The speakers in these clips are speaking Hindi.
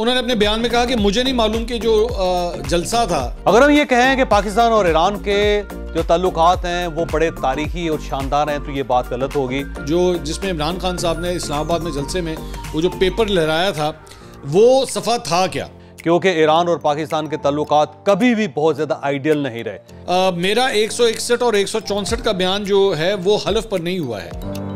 उन्होंने अपने बयान में कहा कि मुझे नहीं मालूम कि जो जलसा था अगर हम ये कहें कि पाकिस्तान और ईरान के जो ताल्लुक हैं वो बड़े तारीखी और शानदार हैं तो ये बात गलत होगी जो जिसमें इमरान खान साहब ने इस्लामाबाद में जलसे में वो जो पेपर लहराया था वो सफ़ा था क्या क्योंकि ईरान और पाकिस्तान के ताल्लुक कभी भी बहुत ज़्यादा आइडियल नहीं रहे आ, मेरा एक और एक का बयान जो है वो हलफ पर नहीं हुआ है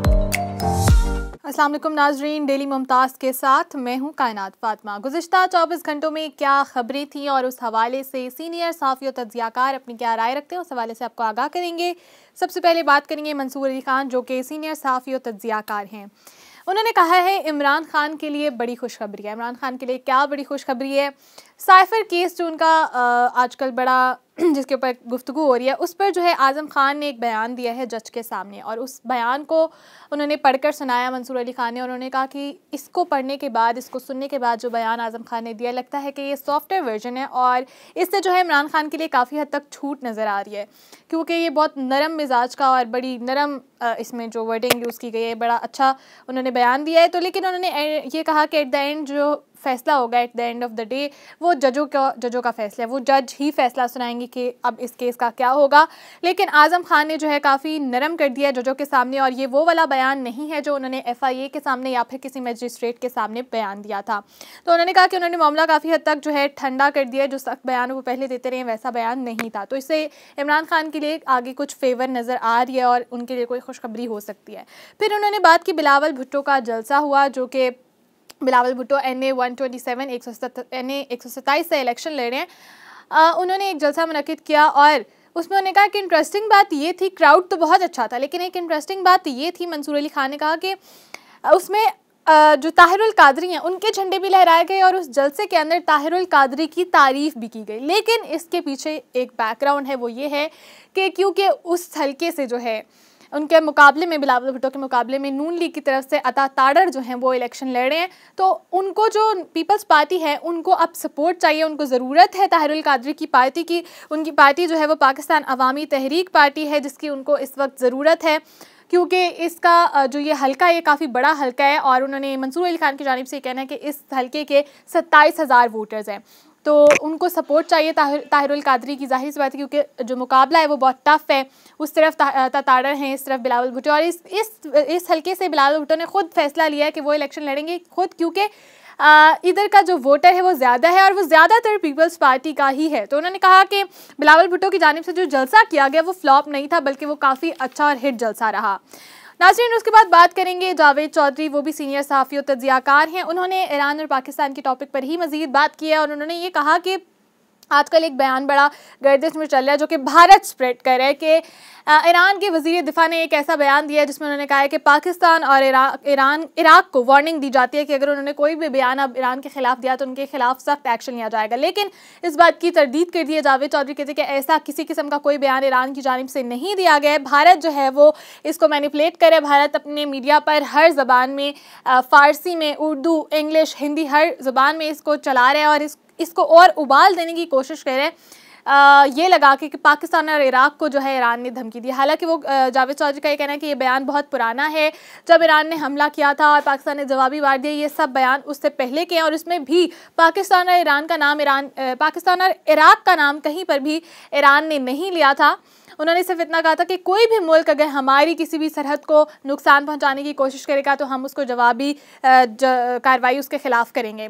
असलम नाजरीन डेली मुमताज़ के साथ मैं हूं कायनात फातमा गुजशत चौबीस घंटों में क्या खबरें थीं और उस हवाले से सीनियर साफ़ी और तजियाकार अपनी क्या राय रखते हैं उस हवाले से आपको आगाह करेंगे सबसे पहले बात करेंगे मंसूर अली खान जो कि सीनियर साफ़ी और तजियाकार हैं उन्होंने कहा है इमरान खान के लिए बड़ी खुशखबरी है इमरान खान के लिए क्या बड़ी खुशखबरी है साइफर केस जो उनका आजकल बड़ा जिसके ऊपर गुफ्तु हो रही है उस पर जो है आज़म खान ने एक बयान दिया है जज के सामने और उस बयान को उन्होंने पढ़कर सुनाया मंसूर अली खान ने और उन्होंने कहा कि इसको पढ़ने के बाद इसको सुनने के बाद जो बयान आज़म खान ने दिया लगता है कि ये सॉफ्टवेयर वर्जन है और इससे जो है इमरान खान के लिए काफ़ी हद तक छूट नज़र आ रही है क्योंकि ये बहुत नरम मिजाज का और बड़ी नरम इसमें जो वर्डिंग यूज़ की गई है बड़ा अच्छा उन्होंने बयान दिया है तो लेकिन उन्होंने ये कहा कि एट द एंड जो फैसला होगा at the end of the day वो जजों का जजों का फैसला है वो जज ही फैसला सुनाएंगे कि अब इस केस का क्या होगा लेकिन आजम खान ने जो है काफ़ी नरम कर दिया जजों के सामने और ये वो वाला बयान नहीं है जो उन्होंने एफ आई ए के सामने या फिर किसी मजिस्ट्रेट के सामने बयान दिया था तो उन्होंने कहा कि उन्होंने मामला काफ़ी हद तक जो है ठंडा कर दिया जो सख्त बयान वो पहले देते रहे वैसा बयान नहीं था तो इससे इमरान खान के लिए आगे कुछ फेवर नज़र आ रही है और उनके लिए कोई खुशखबरी हो सकती है फिर उन्होंने बात की बिलावल भुट्टो का जलसा हुआ जो कि Bilawal Bhutto N A one twenty seven एक सौ एन ए एक सौ सत्ताईस से इलेक्शन ले रहे हैं आ, उन्होंने एक जलसा मनकद किया और उसमें उन्होंने कहा कि इंटरेस्टिंग बात ये थी क्राउड तो बहुत अच्छा था लेकिन एक इंटरेस्टिंग बात ये थी मंसूर अली खान ने कहा कि उसमें जो ताहिरुल कादरी हैं उनके झंडे भी लहराए गए और उस जलसे के अंदर ताहिरुल कादरी की तारीफ़ भी की गई लेकिन इसके पीछे एक बैकग्राउंड है वो ये है कि क्योंकि उस हल्के से जो है उनके मुकाबले में बिलावल भुट्टो के मुकाबले में नून लीग की तरफ से अता ताड़र जो हैं वो इलेक्शन लड़ रहे हैं तो उनको जो पीपल्स पार्टी है उनको अब सपोर्ट चाहिए उनको ज़रूरत है ताहरुल कादरी की पार्टी की उनकी पार्टी जो है वो पाकिस्तान अवामी तहरीक पार्टी है जिसकी उनको इस वक्त ज़रूरत है क्योंकि इसका जो ये है ये काफ़ी बड़ा हल्का है और उन्होंने मंसूर अली खान की जानब से कहना है कि इस हल्के के सत्ताईस हज़ार वोटर्स हैं तो उनको सपोर्ट चाहिए ताहिर ताहिरुल कादरी की जाहिर सी बात है क्योंकि जो मुकाबला है वो बहुत टफ है उस तरफ तताड़ हैं इस तरफ बिलावल भुट्टो और इस इस इस हल्के से बिलावल भुट्टो ने खुद फैसला लिया है कि वो इलेक्शन लड़ेंगे खुद क्योंकि इधर का जो वोटर है वो ज़्यादा है और वो ज़्यादातर पीपल्स पार्टी का ही है तो उन्होंने कहा कि बिलावल भुट्टो की जानब से जो जलसा किया गया वो फ्लॉप नहीं था बल्कि वो काफ़ी अच्छा और हिट जलसा रहा नाजरीन उसके बाद बात करेंगे जावेद चौधरी वो भी सीनियर सहाफ़ी और तजिया हैं उन्होंने ईरान और पाकिस्तान के टॉपिक पर ही मजीद बात की है और उन्होंने ये कहा कि आजकल एक बयान बड़ा गर्दिश में चल रहा है जो कि भारत स्प्रेड कर रहा है कि ईरान के वजीर दिफा ने एक ऐसा बयान दिया है जिसमें उन्होंने कहा है कि पाकिस्तान और ईरान इराक को वार्निंग दी जाती है कि अगर उन्होंने कोई भी बयान अब ईरान के खिलाफ दिया तो उनके खिलाफ सख्त एक्शन लिया जाएगा लेकिन इस बात की तरदीद कर दी है जावेद चौधरी कहते हैं कि ऐसा किसी किस्म का कोई बयान ईरान की जानब से नहीं दिया गया है भारत जो है वो इसको मैनिपुलेट करे भारत अपने मीडिया पर हर जबान में फ़ारसी में उर्दू इंग्लिश हिंदी हर जबान में इसको चला रहे हैं और इस इसको और उबाल देने की कोशिश करें आ, ये लगा के कि पाकिस्तान और इराक़ को जो है ईरान ने धमकी दी हालांकि वो जावेद चौधरी का ये कहना है कि ये बयान बहुत पुराना है जब ईरान ने हमला किया था और पाकिस्तान ने जवाबी वार दिया ये सब बयान उससे पहले के हैं और इसमें भी पाकिस्तान और ईरान का नाम ईरान पाकिस्तान और इराक़ का नाम कहीं पर भी ईरान ने नहीं लिया था उन्होंने सिर्फ इतना कहा था कि कोई भी मुल्क अगर हमारी किसी भी सरहद को नुकसान पहुंचाने की कोशिश करेगा तो हम उसको जवाबी कार्रवाई उसके ख़िलाफ़ करेंगे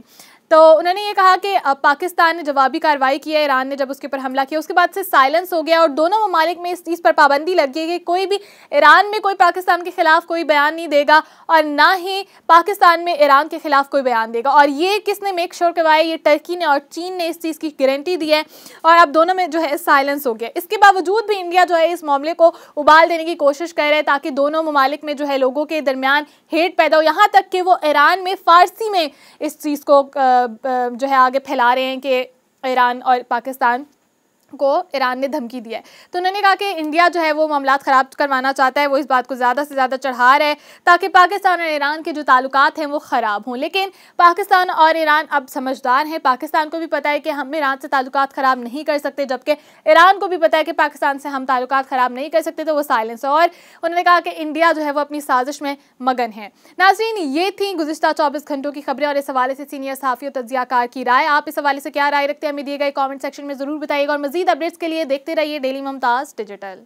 तो उन्होंने ये कहा कि पाकिस्तान ने जवाबी कार्रवाई की है ईरान ने जब उसके ऊपर हमला किया उसके बाद से साइलेंस हो गया और दोनों ममालिक में इस चीज़ पर पाबंदी लग गई कि कोई भी ईरान में कोई पाकिस्तान के ख़िलाफ़ कोई बयान नहीं देगा और ना ही पाकिस्तान में ईरान के ख़िलाफ़ कोई बयान देगा और ये किसने मेक श्योर करवाया ये टर्की ने और चीन ने इस चीज़ की गारंटी दी है और अब दोनों में जो है साइलेंस हो गया इसके बावजूद भी इंडिया जो है इस मामले को उबाल देने की कोशिश कर रहे हैं ताकि दोनों ममालिक में जो है लोगों के दरमियान हेट पैदा हो यहाँ तक कि वो ईरान में फ़ारसी में इस चीज़ को जो है आगे फैला रहे हैं कि ईरान और पाकिस्तान को ईरान ने धमकी दी है तो उन्होंने कहा कि इंडिया जो है वो मामला ख़राब करवाना चाहता है वो इस बात को ज़्यादा से ज़्यादा चढ़ा रहा है ताकि पाकिस्तान और ईरान के जो ताल्लुक हैं वो ख़राब हों लेकिन पाकिस्तान और ईरान अब समझदार हैं पाकिस्तान को भी पता है कि हम ईरान से ताल्लुक ख़राब नहीं कर सकते जबकि ईरान को भी पता है कि पाकिस्तान से हम ताल्लुक ख़राब नहीं कर सकते तो वो साइलेंस और उन्होंने कहा कि इंडिया जो है वो अपनी साजिश में मगन है नाजरीन ये थी गुजशत चौबीस घंटों की खबरें और इस हवाले से सीनियर सहाफ़ी और तजिया की राय आप इस हवाले से क्या राय रखते हैं हमें दिए गए कॉमेंट सेक्शन में ज़रूर बताइएगा और मजीद मजीद अपडेट्स के लिए देखते रहिए डेली मुमताज़ डिजिटल